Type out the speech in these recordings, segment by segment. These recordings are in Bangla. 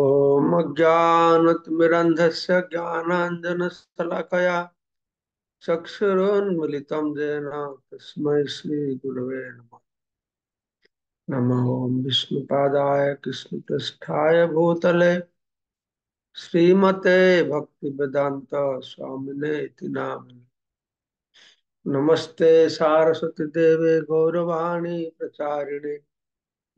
ओम स्थल ज्ञानाञ्जनशलाकया चक्षुरोन्मिलितं येन तस्मै श्रीगुरवे नमः नमः ॐ विष्णुपादाय कृष्णपृष्ठाय भूतले श्रीमते भक्तिवेदान्त स्वामिने इति नाम्नि नमस्ते सारस्वतीदेवे गौरवाणी प्रचारिणे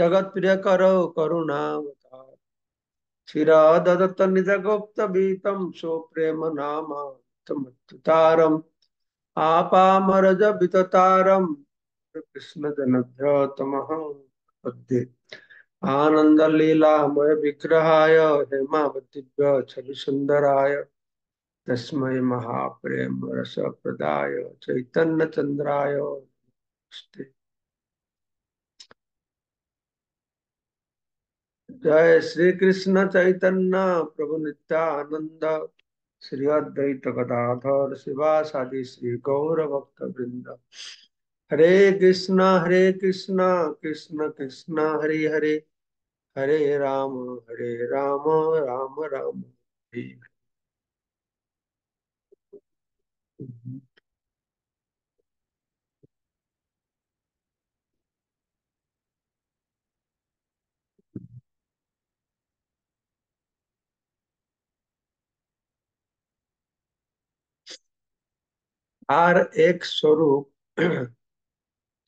जगत प्रिय करो करुणावतार शिरा ददत्त निज गुप्त बीतम सो प्रेम नामारम आपामरज विततारम कृष्ण जनभ्य तमह पद्ये आनंद लीलामय विग्रहाय हेमावतीभ्य छवि सुंदराय तस्म महाप्रेम रस प्रदाय चैतन्य चंद्रा नमस्ते जय श्री कृष्ण चैतन्य प्रभु नित्यानंद श्री अद्वैत गदाधर शिवासादि श्री गौर भक्त वृंद हरे कृष्णा हरे कृष्णा कृष्ण कृष्णा हरे हरे हरे राम हरे राम राम राम हरे আর এক স্বরূপ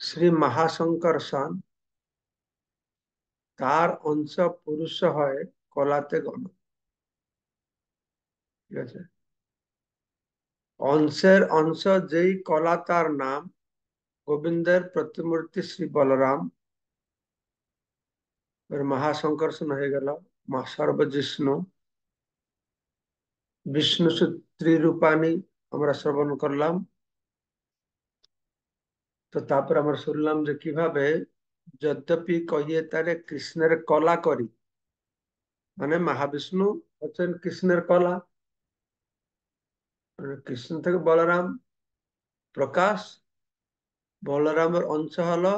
শ্রী মহাশঙ্কর সন তার অংশ পুরুষ হয় কলাতে গণ ঠিক আছে অংশের অংশ যেই কলা তার নাম গোবিন্দের প্রতিমূর্তি শ্রী বলরাম মহাশঙ্কর্ষণ হয়ে গেল মা সর্বজিষ্ণু বিষ্ণু সূত্রী রূপানী আমরা শ্রবণ করলাম তো তারপর আমরা শুনলাম যে কিভাবে যদ্যপি কহিয়ে তারে কৃষ্ণের কলা করি মানে মহাবিষ্ণু হচ্ছেন কৃষ্ণের কলা মানে কৃষ্ণ থেকে বলরাম প্রকাশ বলরামের অংশ হলো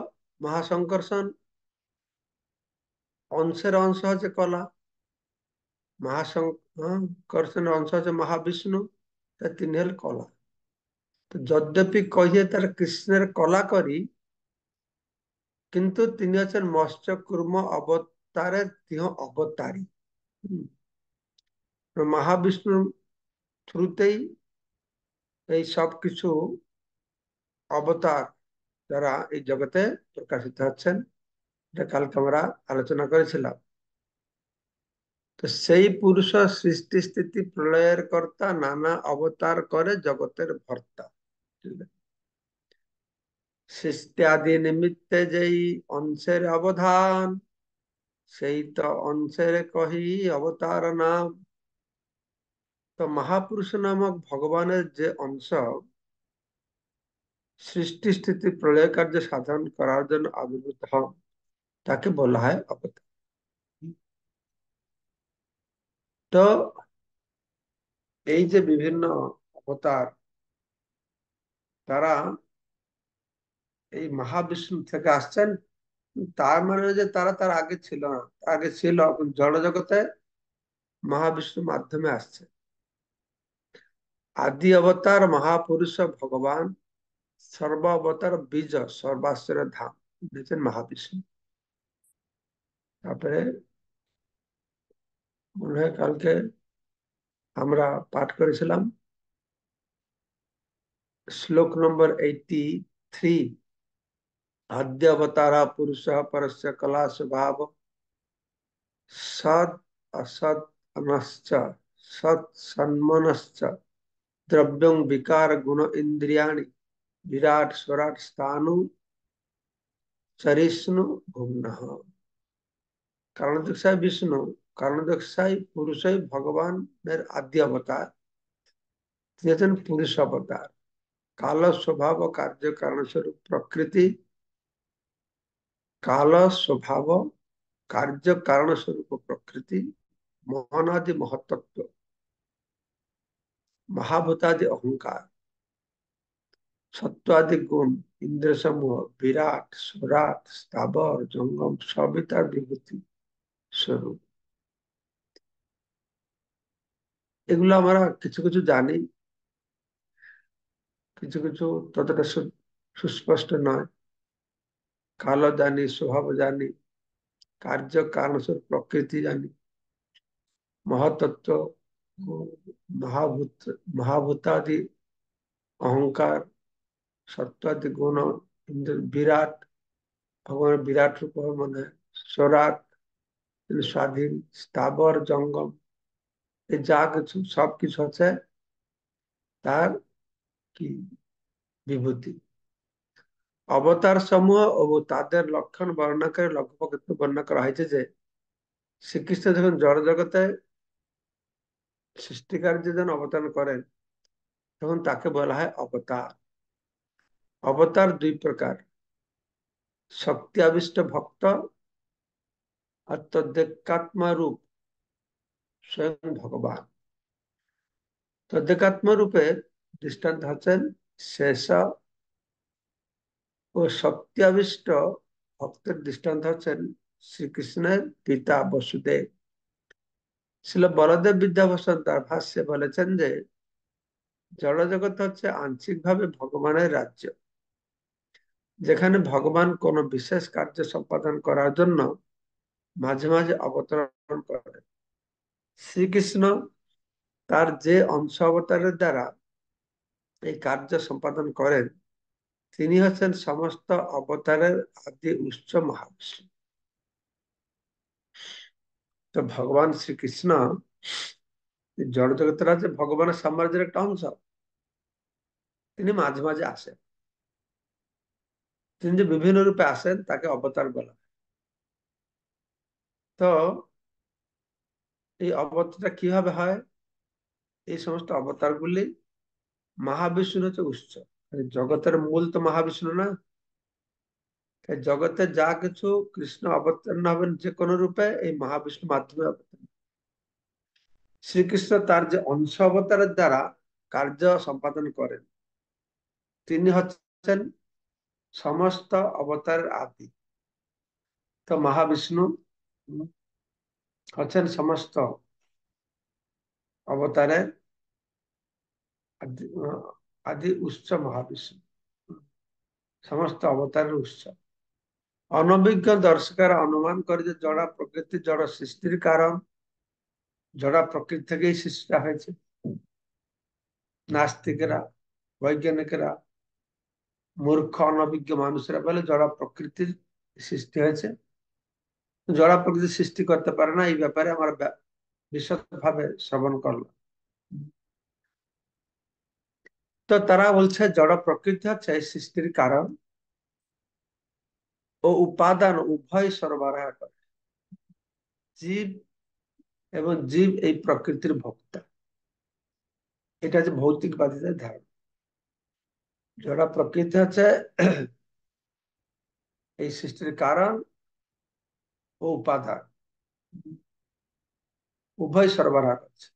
মহাশঙ্কর্ষণ অংশের অংশ হচ্ছে কলা মহাশঙ্কর্ষণের হ্যাঁ, অংশ হচ্ছে মহাবিষ্ণু তিনি হল কলা যদ্যপি কহিয়ে তার কৃষ্ণের কলা করি কিন্তু তিনি হচ্ছেন মৎস্য কুর্ম অবতারে তিহ অবতারী মহাবিষ্ণুর থ্রুতেই এই সব কিছু অবতার যারা এই জগতে প্রকাশিত হচ্ছেন এটা কালকে আমরা আলোচনা করেছিলাম তো সেই পুরুষ সৃষ্টি স্থিতি প্রলয়ের কর্তা নানা অবতার করে জগতের ভর্তা student. সৃষ্টিয়াদি নিমিত্তে যেই অংশের অবধান সেই তো অংশের কহি অবতার নাম তো মহাপুরুষ নামক ভগবানের যে অংশ সৃষ্টি স্থিতি প্রলয় কার্য সাধন করার জন্য আবির্ভূত হন তাকে বলা হয় অবতার তো এই যে বিভিন্ন অবতার তারা এই মহাবিষ্ণু থেকে আসছেন তার মানে যে তারা তার আগে ছিল না আগে ছিল জড় জগতে মহাবিষ্ণুর মাধ্যমে আসছে আদি অবতার মহাপুরুষ ভগবান সর্ব অবতার বীজ সর্বাশ্বর ধাম দিয়েছেন মহাবিষ্ণু তারপরে মনে হয় কালকে আমরা পাঠ করেছিলাম श्लोक नंबर एट्टी थ्री अद्यवतारा पुरुष परस्य कला स्वभाव सत असत अनश्च सत सन्मनश्च द्रव्यं विकार गुण इंद्रिया विराट स्वराट स्थानु चरिष्णु कर्ण दक्षा विष्णु कर्ण कारणदक्षा पुरुष भगवान मेरे आद्य अवतार पुरुष अवतार কাল স্বভাব কার্য কারণ স্বরূপ প্রকৃতি কাল স্বভাব কার্য কারণ স্বরূপ প্রকৃতি মহানাদি মহত্ত্ব মহাভূতাদি অহংকার সত্ত্বাদি গুণ ইন্দ্র সমূহ বিরাট সরাট স্থাবর জঙ্গম সবই বিভূতি স্বরূপ এগুলো আমরা কিছু কিছু জানি কিছু কিছু ততটা সুস্পষ্ট নয় কাল জানি স্বভাব জানি কার্য কারণ প্রকৃতি জানি মহাতত্ত্ব মহাভূত মহাভূতাদি অহংকার সত্যাদি গুণ বিরাট ভগবান বিরাট রূপ মানে সরাট স্বাধীন স্থাবর জঙ্গম এই যা কিছু সব কিছু আছে তার কি বিভূতি অবতার সমূহ ও তাদের লক্ষণ বর্ণনা করে লক্ষ্য বর্ণনা করা হয়েছে যে শ্রীকৃষ্ণ যখন জড় জগতে সৃষ্টিকার্য যখন অবতারণ করেন তখন তাকে বলা হয় অবতার অবতার দুই প্রকার শক্তি আবিষ্ট ভক্ত আর তদ্দেকাত্মা রূপ স্বয়ং ভগবান তদ্দেকাত্মা রূপে দৃষ্টান্ত হচ্ছেন শেষ ও সত্যাবিষ্ট ভক্তের দৃষ্টান্ত হচ্ছেন শ্রীকৃষ্ণের পিতা বসুদেব শিল বলদেব বিদ্যাভূষণ তার ভাষ্যে বলেছেন যে জড়জগৎ হচ্ছে আংশিকভাবে ভগবানের রাজ্য যেখানে ভগবান কোন বিশেষ কার্য সম্পাদন করার জন্য মাঝে মাঝে অবতরণ করেন শ্রীকৃষ্ণ তার যে অংশ অবতারের দ্বারা এই কার্য সম্পাদন করেন তিনি হচ্ছেন সমস্ত অবতারের আদি উচ্চ মহাবিষ্ণু তো ভগবান শ্রীকৃষ্ণ জড় জগতের আছে ভগবানের সাম্রাজ্যের একটা অংশ তিনি মাঝে মাঝে আসেন তিনি যে বিভিন্ন রূপে আসেন তাকে অবতার বলা তো এই অবতারটা কিভাবে হয় এই সমস্ত অবতারগুলি মহাবিষ্ণু হচ্ছে উৎস মানে জগতের মূল তো মহাবিষ্ণু না তাই জগতে যা কিছু কৃষ্ণ অবতীর্ণ হবেন যে কোনো রূপে এই মহাবিষ্ণু মাধ্যমে অবতীর্ণ শ্রীকৃষ্ণ তার যে অংশ অবতারের দ্বারা কার্য সম্পাদন করেন তিনি হচ্ছেন সমস্ত অবতারের আদি তো মহাবিষ্ণু হচ্ছেন সমস্ত অবতারের আদি উৎস মহাবিষ্ণু সমস্ত অবতারের উৎস অনভিজ্ঞ দর্শকেরা অনুমান করে যে জড়া প্রকৃতি জড় সৃষ্টির কারণ জড়া প্রকৃতি থেকেই সৃষ্টিটা হয়েছে নাস্তিকরা বৈজ্ঞানিকরা মূর্খ অনভিজ্ঞ মানুষরা বলে জড়া প্রকৃতির সৃষ্টি হয়েছে জড়া প্রকৃতি সৃষ্টি করতে পারে না এই ব্যাপারে আমরা ভাবে শ্রবণ করলাম তো তারা বলছে জড় প্রকৃতি হচ্ছে সৃষ্টির কারণ ও উপাদান উভয় সরবরাহ করে জীব এবং জীব এই প্রকৃতির ভক্তা এটা হচ্ছে ভৌতিকবাদীদের ধারণা জড় প্রকৃতি হচ্ছে এই সৃষ্টির কারণ ও উপাদান উভয় সরবরাহ করছে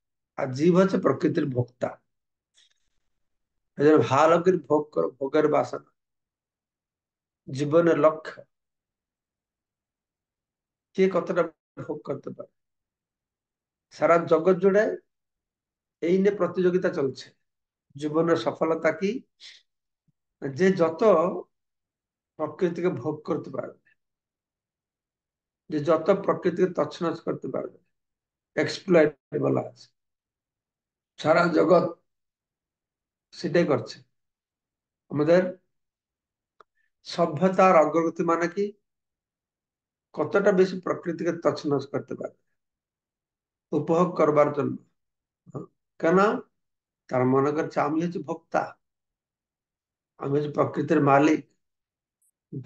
আর জীব হচ্ছে প্রকৃতির ভোক্তা এদের ভালো করে ভোগ করো ভোগের বাসনা জীবনের লক্ষ্য কে কতটা ভোগ করতে পারে সারা জগৎ জুড়ে এই নিয়ে প্রতিযোগিতা চলছে জীবনের সফলতা কি যে যত প্রকৃতিকে ভোগ করতে পারবে যে যত প্রকৃতিকে তছনছ করতে পারবে এক্সপ্লয়েট বলা আছে সারা জগত সেটাই করছে আমাদের সভ্যতার অগ্রগতি মানে কি কতটা বেশি প্রকৃতিকে তছনছ করতে পারবে উপভোগ করবার জন্য কেন তার মনে করছে আমি হচ্ছে ভোক্তা আমি হচ্ছে প্রকৃতির মালিক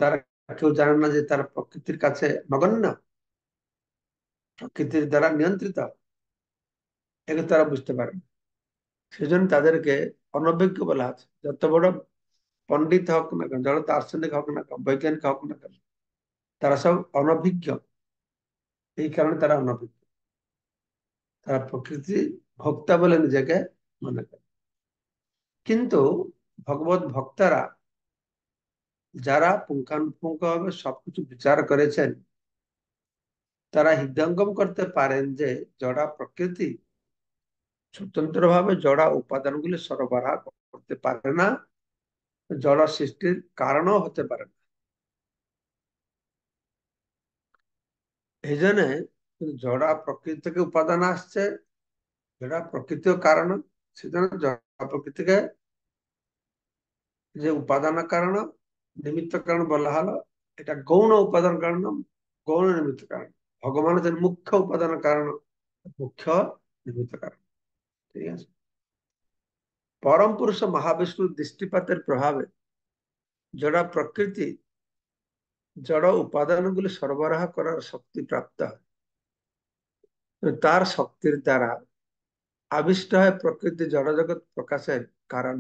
তারা কেউ জানে না যে তার প্রকৃতির কাছে নগণ্য প্রকৃতির দ্বারা নিয়ন্ত্রিত এগুলো তারা বুঝতে পারে না সেজন্য তাদেরকে অনভিজ্ঞ বলা আছে যত বড় পণ্ডিত হোক না কেন যত দার্শনিক হোক না কেন বৈজ্ঞানিক হোক না কেন তারা সব অনভিজ্ঞ এই কারণে তারা অনভিজ্ঞ তারা প্রকৃতি ভক্তা বলে নিজেকে মনে করে কিন্তু ভগবত ভক্তারা যারা পুঙ্খানুপুঙ্খ ভাবে সবকিছু বিচার করেছেন তারা হৃদয়ঙ্গম করতে পারেন যে জড়া প্রকৃতি স্বতন্ত্রভাবে জড়া উপাদানগুলি সরবরাহ করতে পারে না জড়া সৃষ্টির কারণও হতে পারে না এই জন্য জড়া প্রকৃতি থেকে উপাদান আসছে জড়া প্রকৃতিও কারণ সেজন্য জড়া প্রকৃতিকে যে উপাদান কারণ নিমিত্ত কারণ বলা হলো এটা গৌণ উপাদান কারণ গৌণ নিমিত্ত কারণ ভগবান মুখ্য উপাদান কারণ মুখ্য নিমিত্ত কারণ ঠিক আছে পরম পুরুষ মহাবিষ্ণু দৃষ্টিপাতের প্রভাবে জড়া প্রকৃতি জড় উপাদানগুলি সরবরাহ করার শক্তি প্রাপ্ত হয় তার শক্তির দ্বারা আবিষ্ট হয় প্রকৃতি জগৎ প্রকাশের কারণ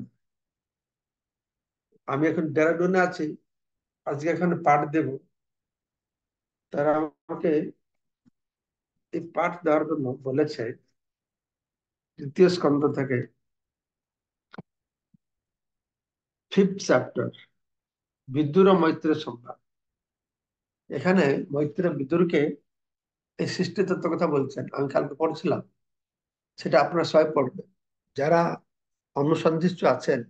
আমি এখন ডেরাডুনে আছি আজকে এখানে পাঠ দেব তারা আমাকে এই পাঠ দেওয়ার জন্য বলেছে দ্বিতীয় স্কন্ধ থেকে ফিফথ চ্যাপ্টার বিদ্যুর ও মৈত্রের সংবাদ এখানে মৈত্র বিদুরকে এই সৃষ্টি তত্ত্ব কথা বলছেন আমি কালকে পড়ছিলাম সেটা আপনারা সবাই পড়বেন যারা অনুসন্ধিষ্ট আছেন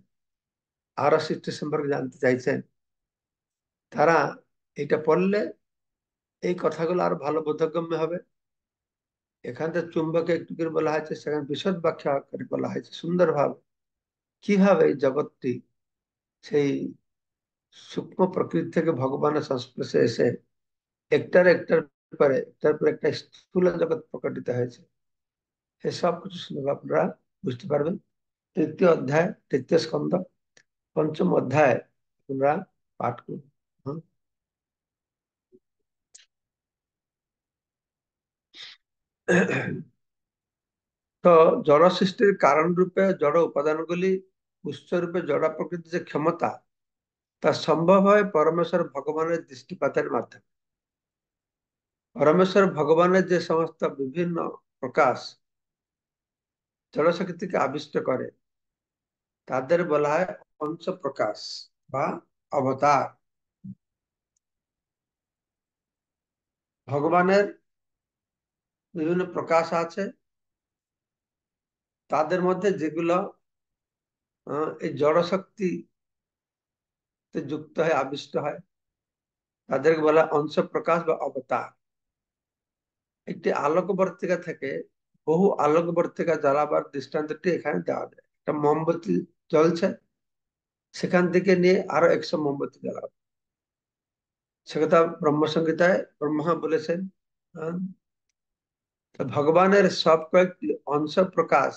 আরো সৃষ্টি সম্পর্কে জানতে চাইছেন তারা এটা পড়লে এই কথাগুলো আরো ভালো বোধগম্য হবে এ কাণ্ড চুম্বকের টুকর বলা হয় সেগান বিশদ ব্যাখ্যা করা হয় সুন্দর ভাব কিভাবে জগৎটি সেই সূক্ষ্ম প্রকৃতি থেকে ভগবান সংস্পর্শে থেকে একটার একটার পরে তারপর একটা স্থূল জগৎ প্রকটিত হয়েছে এই সব কিছু সুন্দর আপনারা বুঝতে পারবেন তৃতীয় অধ্যায় তৃতীয় স্কন্ড পঞ্চম অধ্যায় সুন্দর পাঠకు জড় ଜଡ଼ ସୃଷ୍ଟିର କାରଣ জড় উপাদান গুলি উৎস রূপে জড় প্রকৃতি যে ক্ষমতা তা সম্ভব হয় পরমেশ্বর ভগবানের দৃষ্টিপাতের মাধ্যমে পরমেশ্বর ভগবানের যে সমস্ত বিভিন্ন প্রকাশ জড়শক্তিকে আবিষ্ট করে তাদের বলা হয় অংশ প্রকাশ বা অবতার ভগবানের বিভিন্ন প্রকাশ আছে তাদের মধ্যে যেগুলো এই জড়শক্তি যুক্ত হয় আবিষ্ট হয় তাদেরকে বলা অংশ প্রকাশ বা অবতার একটি আলোকবর্তিকা থেকে বহু আলোকবর্তিকা জ্বালাবার দৃষ্টান্তটি এখানে দেওয়া যায় একটা মোমবাতি জ্বলছে সেখান থেকে নিয়ে আরো একশো মোমবাতি জ্বালাবে সে কথা ব্রহ্মসংহিতায় ব্রহ্মা বলেছেন ভগবানের সব কয়েকটি অংশ প্রকাশ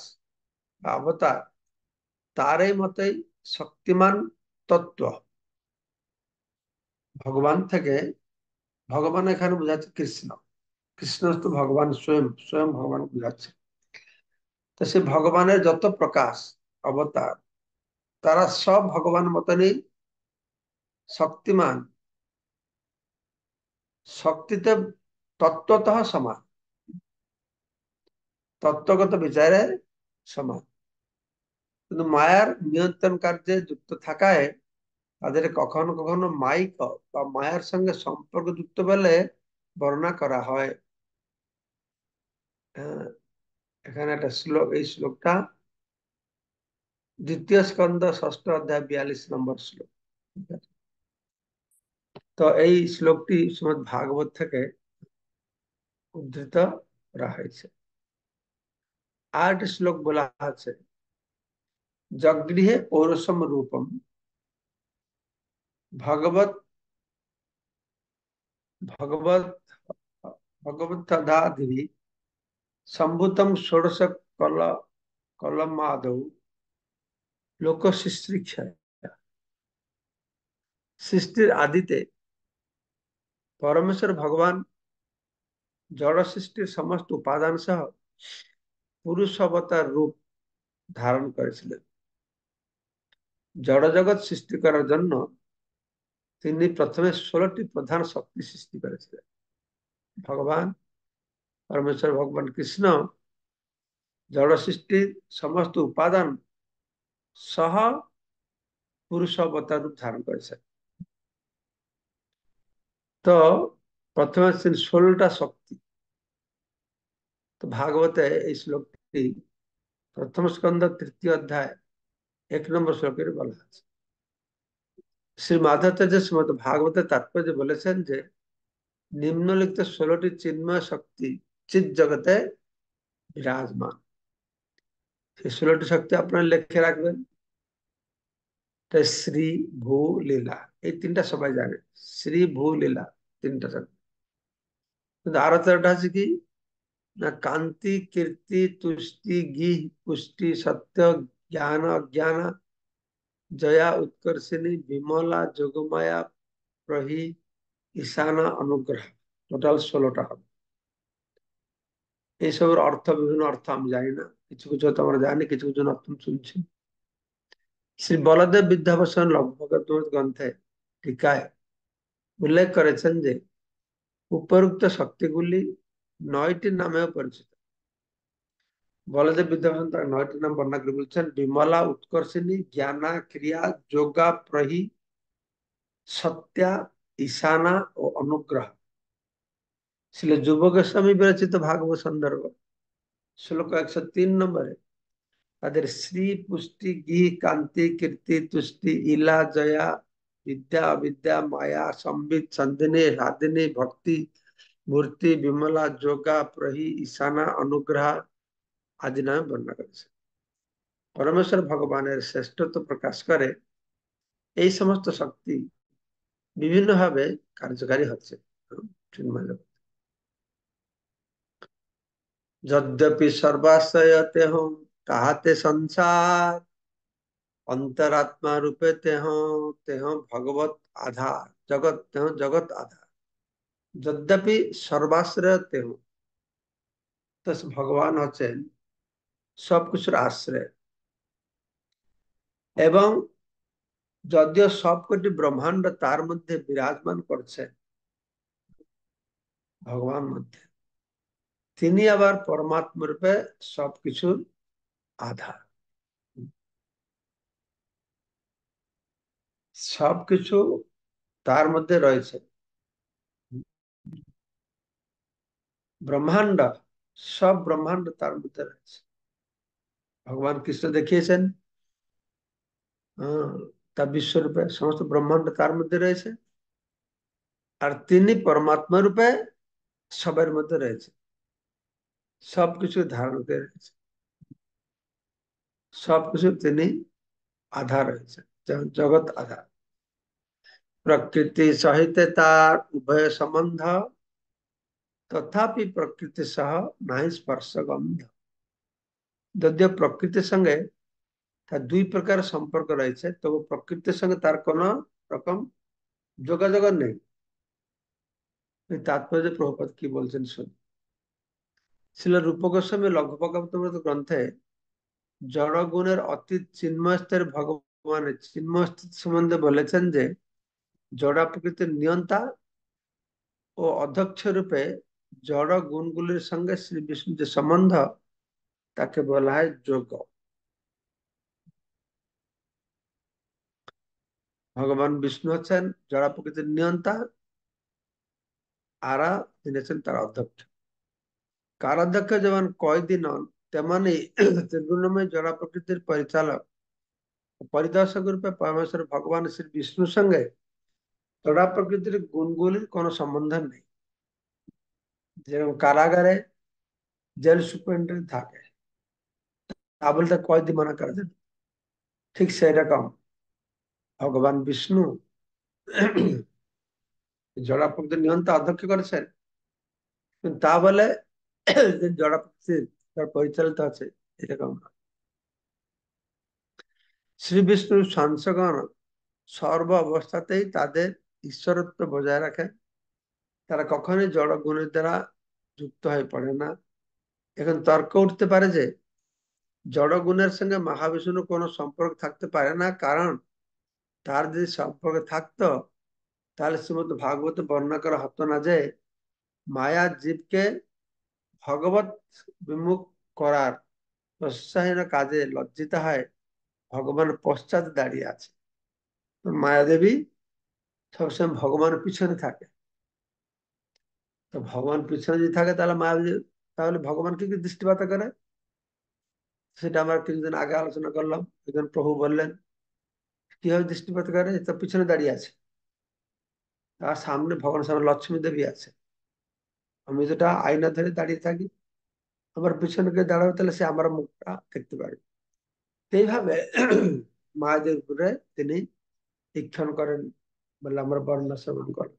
অবতার তারই মতেই শক্তিমান তত্ত্ব ভগবান থেকে ভগবান এখানে বোঝাচ্ছে কৃষ্ণ কৃষ্ণ তো ভগবান স্বয়ং স্বয়ং ভগবান বোঝাচ্ছে তো সে ভগবানের যত প্রকাশ অবতার তারা সব ভগবান মতনই শক্তিমান শক্তিতে তত্ত্বত সমান তত্ত্বগত বিচারে সমান কিন্তু মায়ার নিয়ন্ত্রণ কার্যে যুক্ত থাকায় তাদের কখনো কখনো মাইক বা মায়ার সঙ্গে সম্পর্ক যুক্ত বলে বর্ণনা করা হয় এখানে একটা শ্লোক এই শ্লোকটা দ্বিতীয় স্কন্ধ ষষ্ঠ অধ্যায় বিয়াল্লিশ নম্বর শ্লোক তো এই শ্লোকটি শ্রীমদ ভাগবত থেকে উদ্ধৃত করা হয়েছে आठ श्लोक बोला जगृह पौरसम रूपम भगवत भगवत भगवत भगवतदाधि संभुतम षोडश कल कलमाद लोक शिश्रिक्ष सृष्टि आदिते परमेश्वर भगवान जड़ सृष्टि समस्त उपादान सह পুরুষ অবতার রূপ ধারণ করেছিলেন জড়জগৎ সৃষ্টি করার জন্য তিনি প্রথমে ষোলোটি প্রধান শক্তি সৃষ্টি করেছিলেন ভগবান পরমেশ্বর ভগবান কৃষ্ণ জড় সৃষ্টি সমস্ত উপাদান সহ পুরুষ অবতার রূপ ধারণ করেছেন তো প্রথমে ছিল ষোলোটা শক্তি তো ভাগবতে এই শ্লোকটি প্রথম স্কন্ধ তৃতীয় অধ্যায় এক নম্বর শ্লোকের বলা আছে শ্রী মাধাচার্য শ্রীমদ ভাগবতের তাৎপর্য বলেছেন যে নিম্নলিখিত ষোলোটি চিন্ময় শক্তি চিৎ জগতে বিরাজমান সেই ষোলোটি শক্তি আপনারা লেখে রাখবেন শ্রী ভূ লীলা এই তিনটা সবাই জানে শ্রী ভূ লীলা তিনটা জানে কিন্তু আরো তেরোটা আছে কি कांति कीर्ति तुष्टि गी पुष्टि सत्य ज्ञान अज्ञान जया उत्कर्षिणी विमला जगमाया प्रही ईशाना अनुग्रह टोटाल षोलोटा हम ये सब अर्थ विभिन्न अर्थ आम जानिना किसी कुछ तुम जान कि तुम सुन श्री बलदेव विद्याभूषण लगभग ग्रंथे टीका उल्लेख कर उपरुक्त शक्ति गुली नयटर नाम परिचित बलदेव विद्यावन नयटर नाम बर्णा कर विमला उत्कर्षिणी ज्ञाना क्रिया जोगा प्रही सत्या ईशाना और अनुग्रह श्री जुव गोस्वामी विरचित भागवत सन्दर्भ श्लोक एक सौ तीन नंबर तेरे श्री पुष्टि गी कांति कीर्ति तुष्टि इला जया विद्या अविद्या माया संबित संदिनी राधिनी भक्ति મૂર્તિ વિમલા જોગા પ્રહી ઈશાના અનુગ્રહ આદિના વર્ણના કરે છે પરમેશ્વર ভগবানের শ্রেষ্ঠত্ব প্রকাশ করে এই সমস্ত শক্তি বিভিন্নভাবে কার্যকারী হচ্ছে যদ্যপি সর্বাশ্রয়তে হম তাহাতে সংসার अंतरात्मा रूपे तेह तेह भगवत आधार जगत तेह जगत आधार যদ্যপি সর্বাশ্রয় ভগবান হচ্ছেন সবকিছুর আশ্রয় এবং যদিও সবকটি ব্রহ্মাণ্ড তার মধ্যে বিরাজমান করছে ভগবান মধ্যে তিনি আবার পরমাত্ম রূপে সবকিছুর আধার সবকিছু তার মধ্যে রয়েছে ব্রহ্মাণ্ড সব ব্রহ্মাণ্ড তার মধ্যে রয়েছে ভগবান কৃষ্ণ দেখিয়েছেন তার বিশ্বরূপে সমস্ত ব্রহ্মাণ্ড তার মধ্যে রয়েছে আর তিনি পরমাত্মা রূপে সবার মধ্যে রয়েছে সবকিছু ধারণ করে রয়েছে সবকিছু তিনি আধার রয়েছে জগৎ আধার প্রকৃতি সহিত তার উভয় সম্বন্ধ তথাপি প্রকৃতি সহ ନାହିଁ স্পর্শগন্ধ যদিও প্রকৃতি সঙ্গে তার দুই প্রকার সম্পর্ক রয়েছে তবু প্রকৃতির সঙ্গে তার কোন রকম যোগাযোগ নেই তাৎপর্য প্রভুপাত কি বলছেন শুন শিল রূপ গোস্বামী লঘু গ্রন্থে জড়গুণের অতি চিন্ময়স্তের ভগবানের চিন্ময়স্থিত সম্বন্ধে বলেছেন যে জড়া প্রকৃতির নিয়ন্তা ও অধ্যক্ষ রূপে জড় গুণগুলির সঙ্গে শ্রী বিষ্ণুর যে সম্বন্ধ তাকে বলা হয় যোগ ভগবান বিষ্ণু হচ্ছেন জড় প্রকৃতির নিয়ন্তা আরা তিনি হচ্ছেন তার অধ্যক্ষ কার অধ্যক্ষ যেমন কয়দিন হন তেমনি ত্রিগুণময় জড় প্রকৃতির পরিচালক পরিদর্শক রূপে পরমেশ্বর ভগবান শ্রী বিষ্ণুর সঙ্গে জড়া প্রকৃতির গুণগুলির কোনো সম্বন্ধ নেই যেরকম কারাগারে জেল সুপারিনটেন্ডেন্ট থাকে তা বলতে কয়েদি মানা করে দেন ঠিক সেরকম ভগবান বিষ্ণু জড়াপ্রকৃতির নিয়ন্ত্রণ অধ্যক্ষ করেছেন তা বলে যে পরিচালিত আছে এরকম শ্রী বিষ্ণুর সাংসগণ সর্ব অবস্থাতেই তাদের ঈশ্বরত্ব বজায় রাখেন তারা কখনোই জড় গুণের দ্বারা যুক্ত হয়ে পড়ে না এখন তর্ক উঠতে পারে যে জড় গুণের সঙ্গে মহাবিষ্ণুর কোনো সম্পর্ক থাকতে পারে না কারণ তার যদি সম্পর্ক থাকতো তাহলে শ্রীমত ভাগবত বর্ণনা করা হতো না যে মায়া জীবকে ভগবত বিমুখ করার প্রশ্বাসীন কাজে লজ্জিত হয় ভগবান পশ্চাৎ দাঁড়িয়ে আছে মায়াদেবী সবসময় ভগবানের পিছনে থাকে তো ভগবান পিছনে যদি থাকে তাহলে মায়া তাহলে ভগবানকে কি দৃষ্টিপাত করে সেটা আমরা কিছুদিন আগে আলোচনা করলাম একজন প্রভু বললেন কিভাবে দৃষ্টিপাত করে তো পিছনে দাঁড়িয়ে আছে তার সামনে ভগবান সামনে লক্ষ্মী দেবী আছে আমি যেটা আয়না ধরে দাঁড়িয়ে থাকি আমার পিছনে গিয়ে দাঁড়াবে তাহলে সে আমার মুখটা দেখতে পারে এইভাবে মায়াদের উপরে তিনি শিক্ষণ করেন বলে আমরা বর্ণনা শ্রবণ করেন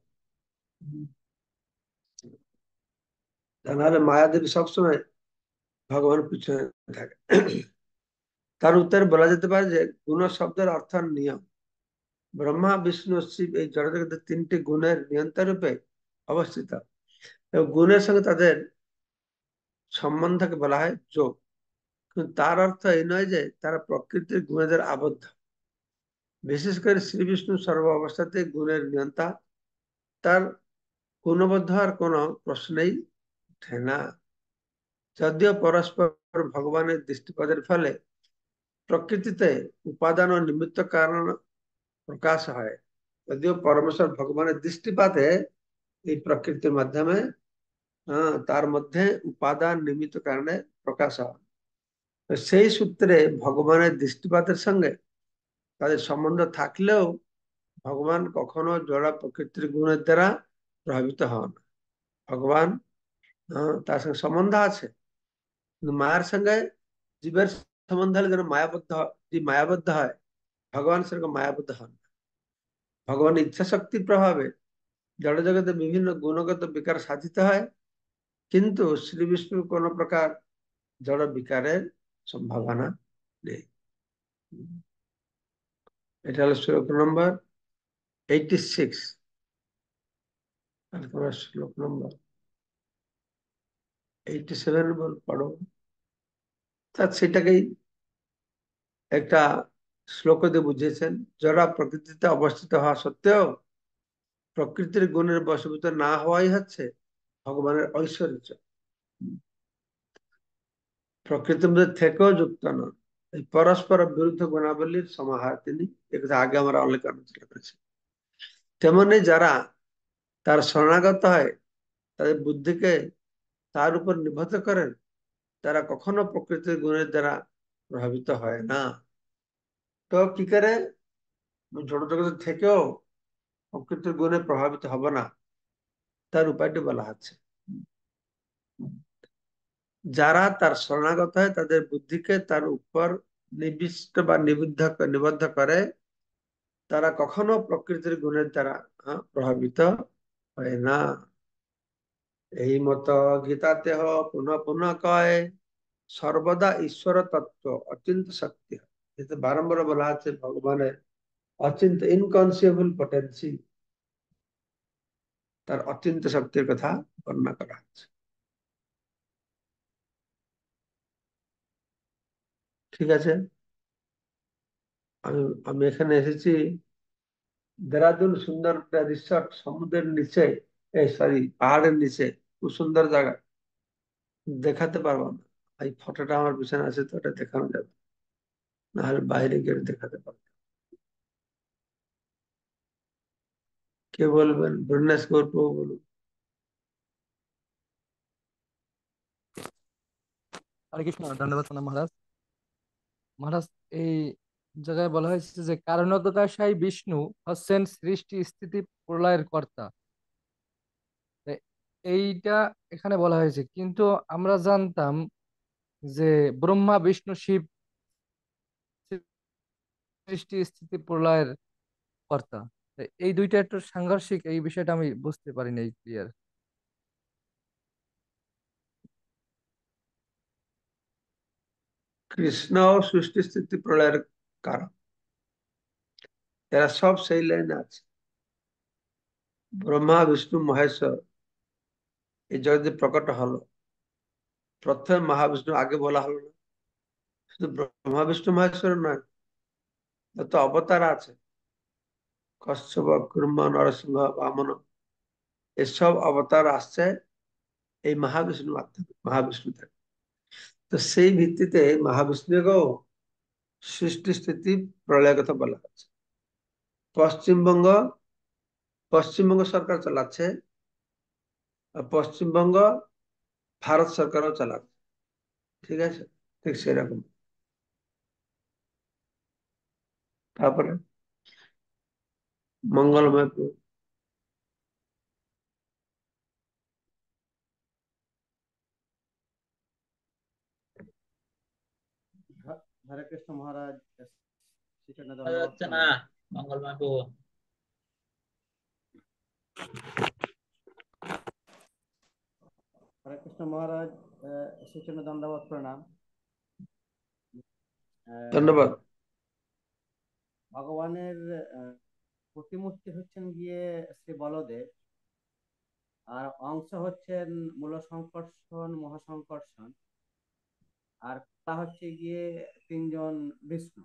তা নাহলে মায়াদেবী সবসময় ভগবানের পিছনে থাকে তার উত্তরে বলা যেতে পারে যে গুণ শব্দের অর্থ নিয়ম ব্রহ্মা বিষ্ণু শিব এই জড়জগতে তিনটি গুণের নিয়ন্ত্রণ রূপে অবস্থিত এবং গুণের সঙ্গে তাদের সম্বন্ধকে বলা হয় যোগ কিন্তু তার অর্থ এই নয় যে তারা প্রকৃতির গুণেদের আবদ্ধ বিশেষ করে শ্রী বিষ্ণু সর্ব অবস্থাতে গুণের নিয়ন্তা তার গুণবদ্ধ আর কোনো প্রশ্নেই ওঠে যদিও পরস্পর ভগবানের দৃষ্টিপাতের ফলে প্রকৃতিতে উপাদান নিমিত্ত কারণ প্রকাশ হয় যদিও পরমেশ্বর ভগবানের দৃষ্টিপাতে এই প্রকৃতির মাধ্যমে তার মধ্যে উপাদান নিমিত্ত কারণে প্রকাশ হয় সেই সূত্রে ভগবানের দৃষ্টিপাতের সঙ্গে তাদের সম্বন্ধ থাকলেও ভগবান কখনো জড়া প্রকৃতির গুণের দ্বারা প্রভাবিত হন ভগবান তার সঙ্গে সম্বন্ধ আছে কিন্তু মায়ার সঙ্গে জীবের সম্বন্ধ হলে যেন মায়াবদ্ধ যে মায়াবদ্ধ হয় ভগবান সেরকম মায়াবদ্ধ হন না ভগবান ইচ্ছা শক্তির প্রভাবে জড় জগতে বিভিন্ন গুণগত বিকার সাধিত হয় কিন্তু শ্রী বিষ্ণুর কোন প্রকার জড় বিকারের সম্ভাবনা নেই এটা হলো শ্লোক নম্বর এইটি সিক্স শ্লোক নম্বর এইটি সেভেনের উপর পড়ো তা সেটাকেই একটা শ্লোক দিয়ে বুঝিয়েছেন যারা প্রকৃতিতে অবস্থিত হওয়া সত্ত্বেও প্রকৃতির গুণের বশভূত না হওয়াই হচ্ছে ভগবানের ঐশ্বর্য প্রকৃতির মধ্যে থেকেও যুক্ত নয় এই পরস্পর বিরুদ্ধ গুণাবলীর সমাহার তিনি একথা আগে আমরা অনেক আলোচনা করেছি তেমনি যারা তার শরণাগত হয় তাদের বুদ্ধিকে তার উপর নির্ভর করেন তারা কখনো প্রকৃতির গুণের দ্বারা প্রভাবিত হয় না তো কি করে জড় জগতের থেকেও প্রকৃতির গুণে প্রভাবিত হব না তার উপায়টি বলা হচ্ছে যারা তার শরণাগত হয় তাদের বুদ্ধিকে তার উপর নিবিষ্ট বা নিবিদ্ধ নিবদ্ধ করে তারা কখনো প্রকৃতির গুণের দ্বারা প্রভাবিত হয় না এই মত গীতাতেহ পুনঃ পুনঃ কয় সর্বদা ঈশ্বর তত্ত্ব অচিন্ত শক্তি যেতে বারম্বার বলা আছে ভগবানের অচিন্ত ইনকনসিয়েবল পটেন্সি তার অচিন্ত শক্তির কথা বর্ণনা করা আছে ঠিক আছে আমি আমি এখানে এসেছি দেরাদুন সুন্দর রিসর্ট সমুদ্রের নিচে এই সরি পাহাড়ের নিচে খুব সুন্দর জায়গা দেখাতে পারবো না এই ফটোটা আমার পিছনে আছে তো এটা দেখানো যাবে নাহলে বাইরে গিয়ে দেখাতে পারবো কে বলবেন ব্রুনেশ গল্প বলুন হরে কৃষ্ণ ধন্যবাদ প্রণাম মহারাজ মহারাজ এই জায়গায় বলা হয়েছে যে সাই বিষ্ণু হচ্ছেন সৃষ্টি স্থিতি প্রলয়ের কর্তা এইটা এখানে বলা হয়েছে কিন্তু আমরা জানতাম যে ব্রহ্মা বিষ্ণু শিব সৃষ্টি স্থিতি প্রলয়ের কর্তা এই দুইটা একটু সাংঘর্ষিক এই বিষয়টা আমি বুঝতে পারিনি এই ক্লিয়ার কৃষ্ণ সৃষ্টি স্থিতি প্রলয়ের কারণ এরা সব সেই লাইনে আছে ব্রহ্মা বিষ্ণু মহেশ্বর এই জগতে প্রকট হলো প্রথমে মহাবিষ্ণু আগে বলা হলো না শুধু মহাবিষ্ণু মহেশ্বর নয় তো অবতার আছে কশ্যপ কুর্ম নরসিংহ বামন এসব অবতার আসছে এই মহাবিষ্ণু মাধ্যমে মহাবিষ্ণু থেকে তো সেই ভিত্তিতে মহাবিষ্ণুকেও সৃষ্টি স্থিতি প্রলয় কথা বলা হচ্ছে পশ্চিমবঙ্গ পশ্চিমবঙ্গ সরকার চালাচ্ছে পশ্চিমবঙ্গ ভারত সরকারও চালাচ্ছে ঠিক আছে ঠিক সেরকম তারপরে মঙ্গলময় হরে কৃষ্ণ মহারাজ মঙ্গলময় হরে কৃষ্ণ মহারাজ সেজন্য দণ্ডাবাদ প্রণাম ধন্যবাদ ভগবানের প্রতিমূর্তি হচ্ছেন গিয়ে শ্রী বলদেব আর অংশ হচ্ছেন মূল সংকর্ষণ মহাসংকর্ষণ আর তা হচ্ছে গিয়ে তিনজন বিষ্ণু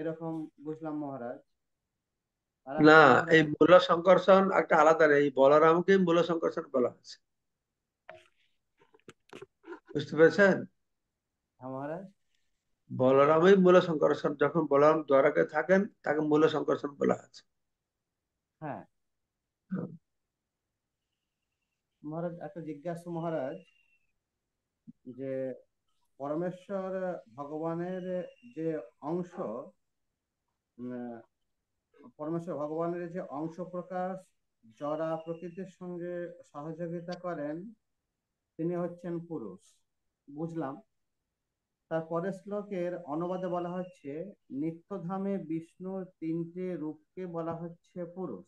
এরকম বুঝলাম মহারাজ না এই মূল সংকর্ষণ একটা আলাদা এই বলরামকে মূল সংকর্ষণ বলা হয়েছে বুঝতে পেরেছেন হ্যাঁ, বলরামই মূল সংকর্ষণ যখন বলরাম দ্বারকে থাকেন তাকে মূল সংকর্ষণ বলা আছে হ্যাঁ। মহারাজ একটা জিজ্ঞাসা মহারাজ যে পরমেশ্বর ভগবানের যে অংশ পরমেশ্বর ভগবানের যে অংশ প্রকাশ জরা প্রকৃতির সঙ্গে সহযোগিতা করেন তিনি হচ্ছেন পুরুষ বুঝলাম তার পরের শ্লোকের অনুবাদে বলা হচ্ছে নিত্যধামে বিষ্ণুর তিনটে রূপকে বলা হচ্ছে পুরুষ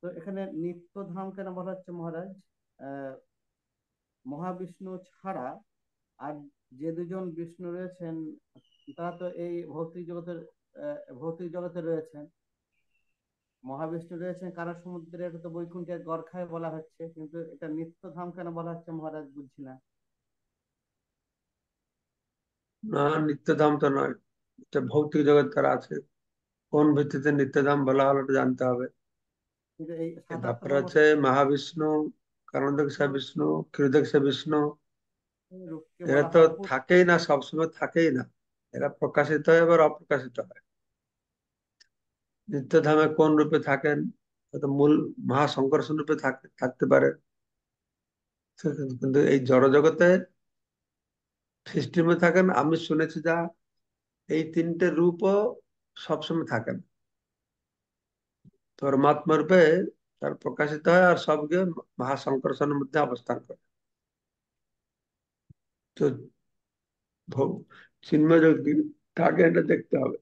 তো এখানে নিত্যধাম কেন বলা হচ্ছে মহারাজ মহাবিষ্ণু ছাড়া আর যে দুজন বিষ্ণু রয়েছেন তারা তো এই ভৌতিক জগতের ভৌতিক জগতে রয়েছেন মহাবিষ্ণু রয়েছেন কারা সমুদ্রে এটা তো বৈকুণ্ঠের খায় বলা হচ্ছে কিন্তু এটা ধাম কেন বলা হচ্ছে মহারাজ বুঝছি না না নিত্যধাম তো নয় এটা ভৌতিক জগৎ তারা আছে কোন ভিত্তিতে নিত্যধাম বলা হলো জানতে হবে তারপরে আছে মহাবিষ্ণু কারণদক্ষ বিষ্ণু ক্ষীরদক্ষ বিষ্ণু এরা তো থাকেই না সবসময় থাকেই না এরা প্রকাশিত হয় আবার অপ্রকাশিত হয় নিত্যধামে কোন রূপে থাকেন মূল মহাসংকর্ষণ রূপে থাকতে পারে কিন্তু এই জগতে সৃষ্টিমে থাকেন আমি শুনেছি যা এই তিনটে রূপও সবসময় থাকেন ধর্মাত্মা রূপে তার প্রকাশিত হয় আর সবকে মহাসংকর্ষণের মধ্যে অবস্থান করে তো চিন্ময় যোগ দিন এটা দেখতে হবে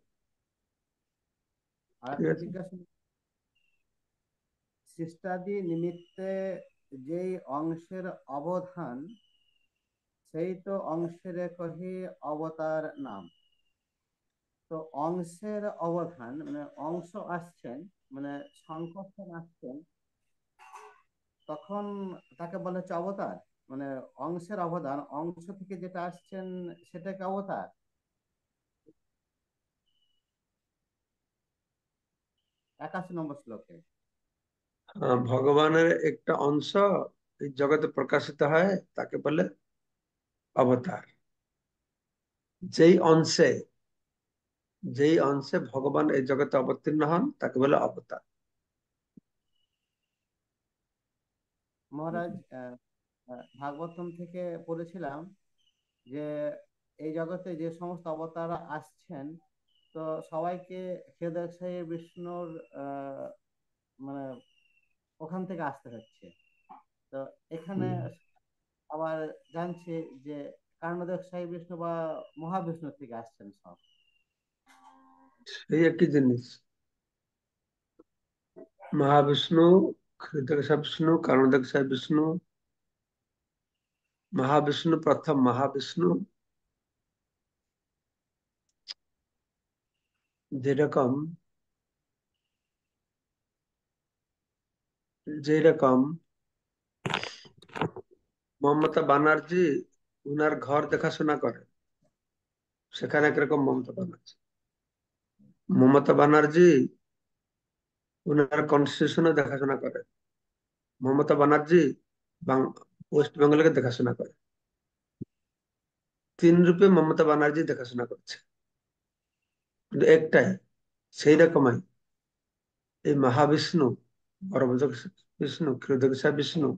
আর নিমিত্তে যেই অংশের অবধান সেই তো অংশের কহি অবতার নাম তো অংশের অবধান মানে অংশ আসছেন মানে সংকর্ষণ আসছেন তখন তাকে বলে হচ্ছে অবতার মানে অংশের অবদান অংশ থেকে যেটা আসছেন সেটাকে অবতার একাশি নম্বর শ্লোকে ভগবানের একটা অংশ এই জগতে প্রকাশিত হয় তাকে বলে অবতার যেই অংশে যেই অংশে ভগবান এই জগতে অবতীর্ণ হন তাকে বলে অবতার মহারাজ ভাগবতম থেকে পড়েছিলাম যে এই জগতে যে সমস্ত অবতারা আসছেন তো সবাইকে খেদাকশাহী বিষ্ণুর মানে ওখান থেকে আসতে হচ্ছে তো এখানে আবার জানছি যে কারণদেবশাহী বিষ্ণু বা মহাবিষ্ণু থেকে আসছেন সব সেই একই জিনিস মহাবিষ্ণু সাহেব বিষ্ণু সাহেব বিষ্ণু মহাবিষ্ণু প্রথম মহাবিষ্ণু যেরকম যেরকম মমতা বানার্জি উনার ঘর দেখাশোনা করে সেখানে একরকম মমতা বানার্জি মমতা বানার্জি উনার কনস্টিটিউশনে দেখাশোনা করে মমতা বানার্জি ওয়েস্ট বেঙ্গলকে দেখাশোনা করে তিন রূপে মমতা বানার্জি দেখাশোনা করছে কিন্তু একটাই সেই রকমই এই মহাবিষ্ণু পরমদক্ষ বিষ্ণু ক্ষীরদক্ষা বিষ্ণু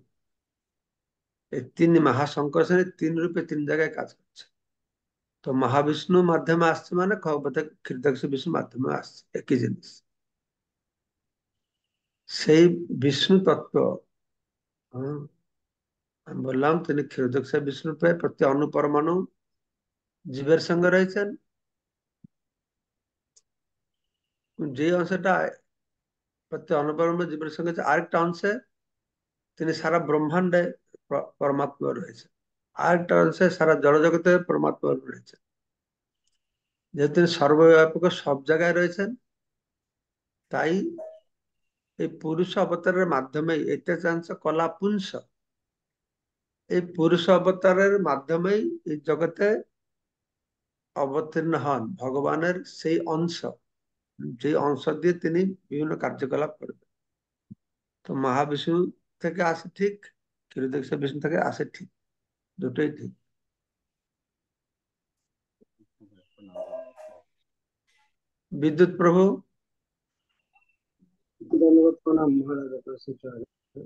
এই তিন মহাশঙ্করের তিন রূপে তিন জায়গায় কাজ করছে তো মহাবিষ্ণু মাধ্যমে আসছে মানে ক্ষীরদক্ষ বিষ্ণু মাধ্যমে আসছে একই জিনিস সেই বিষ্ণু তত্ত্ব আমি বললাম তিনি ক্ষীরদক্ষা বিষ্ণু প্রায় প্রতি অনুপরমাণু জীবের সঙ্গে রয়েছেন যে অংশটা প্রত্যেক অনবরম্ব জীবনের সঙ্গে আরেকটা অংশে তিনি সারা ব্রহ্মাণ্ডে পরমাত্মা রয়েছে আরেকটা অংশে সারা জড়জগতে পরমাত্মা রয়েছে যেহেতু তিনি সর্বব্যাপক সব জায়গায় রয়েছেন তাই এই পুরুষ অবতারের মাধ্যমে কলা কলাপুংস এই পুরুষ অবতারের মাধ্যমেই এই জগতে অবতীর্ণ হন ভগবানের সেই অংশ যে অংশ দিয়ে তিনি বিভিন্ন কার্যকলাপ করবেন তো মহাবিষ্ণু থেকে আসে ঠিক কিরুদেশ বিষ্ণু থেকে আসে ঠিক দুটোই ঠিক বিদ্যুৎ প্রভু ধন্যবাদ প্রণাম মহারাজ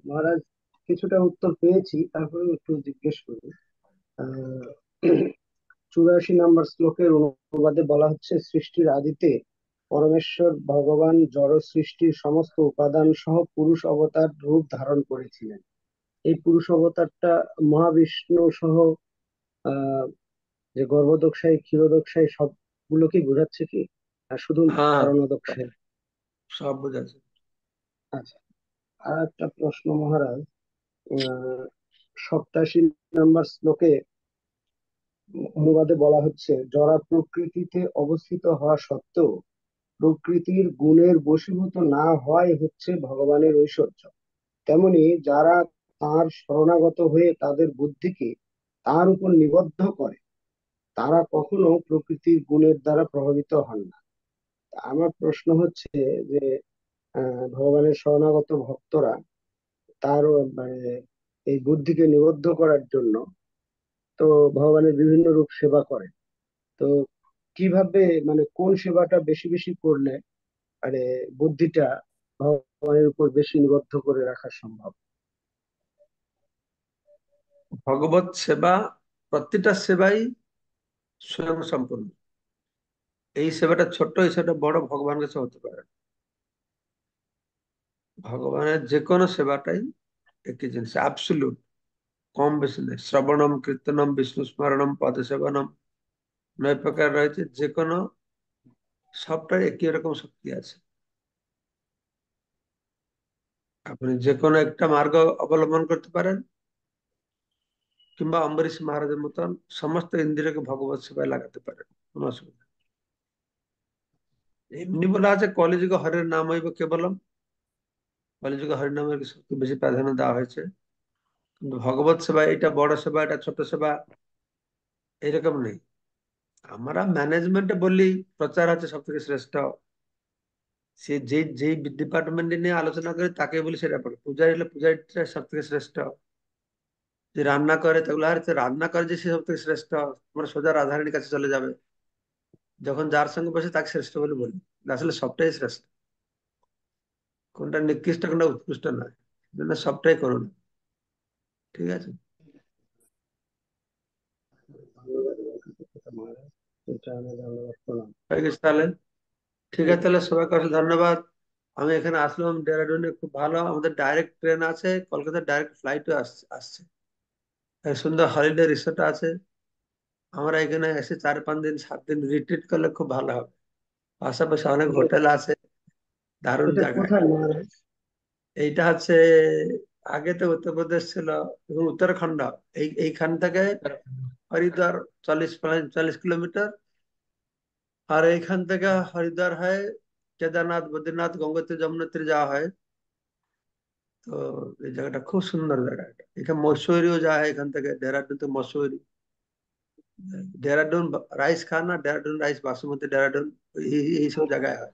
মহারাজ কিছুটা উত্তর পেয়েছি তারপরে একটু জিজ্ঞেস করি চুরাশি নাম্বার শ্লোকের অনুবাদে বলা হচ্ছে সৃষ্টির আদিতে পরমেশ্বর ভগবান জড় সৃষ্টির সমস্ত উপাদান সহ পুরুষ অবতার রূপ ধারণ করেছিলেন এই পুরুষ অবতারটা মহাবিষ্ণু সহ যে গর্ভদক্ষায় ক্ষীরদক্ষায় সবগুলো কি বোঝাচ্ছে কি আর শুধু ধারণদক্ষায় হ্যাঁ, হ্যাঁ। সব বোঝাচ্ছে আচ্ছা আর একটা প্রশ্ন মহারাজ সপ্তাশি নাম্বার শ্লোকে অনুবাদে বলা হচ্ছে জরা প্রকৃতিতে অবস্থিত হওয়া সত্ত্বেও প্রকৃতির গুণের বশীভূত না হওয়াই হচ্ছে ভগবানের ঐশ্বর্য তেমনি যারা তার শরণাগত হয়ে তাদের বুদ্ধিকে তার উপর নিবদ্ধ করে তারা কখনো প্রকৃতির গুণের দ্বারা প্রভাবিত হন না আমার প্রশ্ন হচ্ছে যে ভগবানের শরণাগত ভক্তরা তার মানে এই বুদ্ধিকে নিবদ্ধ করার জন্য তো ভগবানের বিভিন্ন রূপ সেবা করে তো কিভাবে মানে কোন সেবাটা বেশি বেশি করলে মানে বুদ্ধিটা ভগবানের উপর বেশি নিবদ্ধ করে রাখা সম্ভব ভগবত সেবা প্রতিটা সেবাই স্বয়ং সম্পূর্ণ এই সেবাটা ছোট এই সেবাটা বড় ভগবান কাছে হতে পারে ভগবানের যে কোনো সেবাটাই একটি জিনিস অ্যাবসুলুট কম বেশি নেই শ্রবণম কীর্তনম বিষ্ণু স্মরণম পদ সেবনম নয় প্রকার রয়েছে যে কোনো সবটার একই রকম শক্তি আছে আপনি যে কোনো একটা মার্গ অবলম্বন করতে পারেন কিংবা অম্বরীশ মহারাজের মতন সমস্ত ইন্দ্রিয়কে ভগবত সেবায় লাগাতে পারেন কোনো অসুবিধা এমনি বলা আছে কলিযুগ হরের নাম হইব কেবলম কলিযুগ হরের নামের শক্তি বেশি প্রাধান্য দেওয়া হয়েছে কিন্তু ভগবত সেবা এটা বড় সেবা এটা ছোট সেবা এরকম নেই আমরা ম্যানেজমেন্টে বললি প্রচার হচ্ছে সব থেকে শ্রেষ্ঠ সে যে যে ডিপার্টমেন্টে নিয়ে আলোচনা করে তাকে বলি সেটা পড়ে পূজারি হলে পূজারিটা সব থেকে শ্রেষ্ঠ যে রান্না করে তাগুলো আর রান্না করে যে সে সব থেকে শ্রেষ্ঠ তোমরা সোজা রাধারানীর কাছে চলে যাবে যখন যার সঙ্গে বসে তাকে শ্রেষ্ঠ বলে বলি আসলে সবটাই শ্রেষ্ঠ কোনটা নিকৃষ্ট কোনটা উৎকৃষ্ট নয় সবটাই করুন ঠিক আছে ধন্যবাদ ঠিক আছে তাহলে সবাইকে অসংখ্য ধন্যবাদ আমি এখানে আসলাম ডেরাডুনে খুব ভালো আমাদের ডাইরেক্ট ট্রেন আছে কলকাতা ডাইরেক্ট ফ্লাইটও আসছে আসছে সুন্দর হলিডে রিসোর্ট আছে আমরা এখানে এসে চার পাঁচ দিন সাত দিন রিট্রিট করলে খুব ভালো হবে পাশাপাশি অনেক হোটেল আছে দারুণ জায়গা এইটা হচ্ছে আগে তো উত্তরপ্রদেশ ছিল উত্তরাখন্ড উত্তরাখণ্ড এই এইখান থেকে হরিদ্বার চল্লিশ চল্লিশ কিলোমিটার আর এইখান থেকে হরিদ্বার হয় কেদারনাথ বদ্রীনাথ গঙ্গোত্রী যমুনত্রী যাওয়া হয় তো এই জায়গাটা খুব সুন্দর জায়গা এখানে মসুরিও যাওয়া হয় এখান থেকে দেহরাদুন তো মসুরি দেহরাদুন রাইস খান না দেহরাদুন রাইস বাসমতি দেহরাদুন এইসব জায়গায় হয়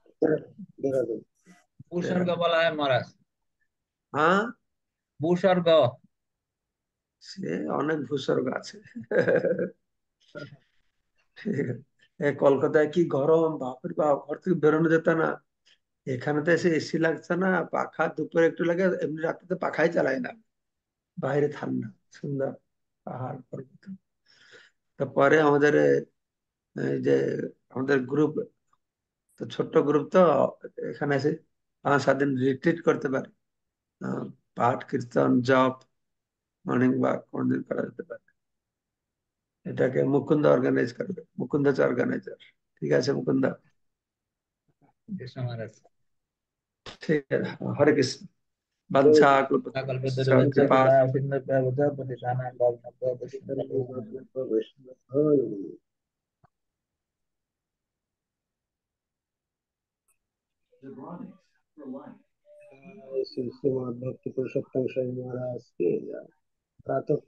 মহারাজ হ্যাঁ ভূস্বর্গ সে অনেক ভূস্বর্গ আছে কলকাতায় কি গরম বাপুর বাপ ঘর থেকে বেরোনো যেত না এখানে তো এসে এসি লাগছে না পাখা দুপুরে একটু লাগে এমনি রাত্রে তো পাখাই চালায় না বাইরে ঠান্ডা সুন্দর পাহাড় পর্বত তারপরে আমাদের যে আমাদের গ্রুপ তো ছোট্ট গ্রুপ তো এখানে এসে পাঁচ সাত দিন রিট্রিট করতে পারে पाठ কীর্তন জপ মর্নিং ওয়াক কোনদিন করা যেতে পারে এটাকে মুকুন্দ অর্গানাইজ করবে মুকুন্দ হচ্ছে অর্গানাইজার ঠিক আছে মুকুন্দ ঠিক আছে হরে কৃষ্ণ বাঞ্ছা The for life. सिलसिला भक्त पुरुषोत्तम स्वामी महाराज के प्रातः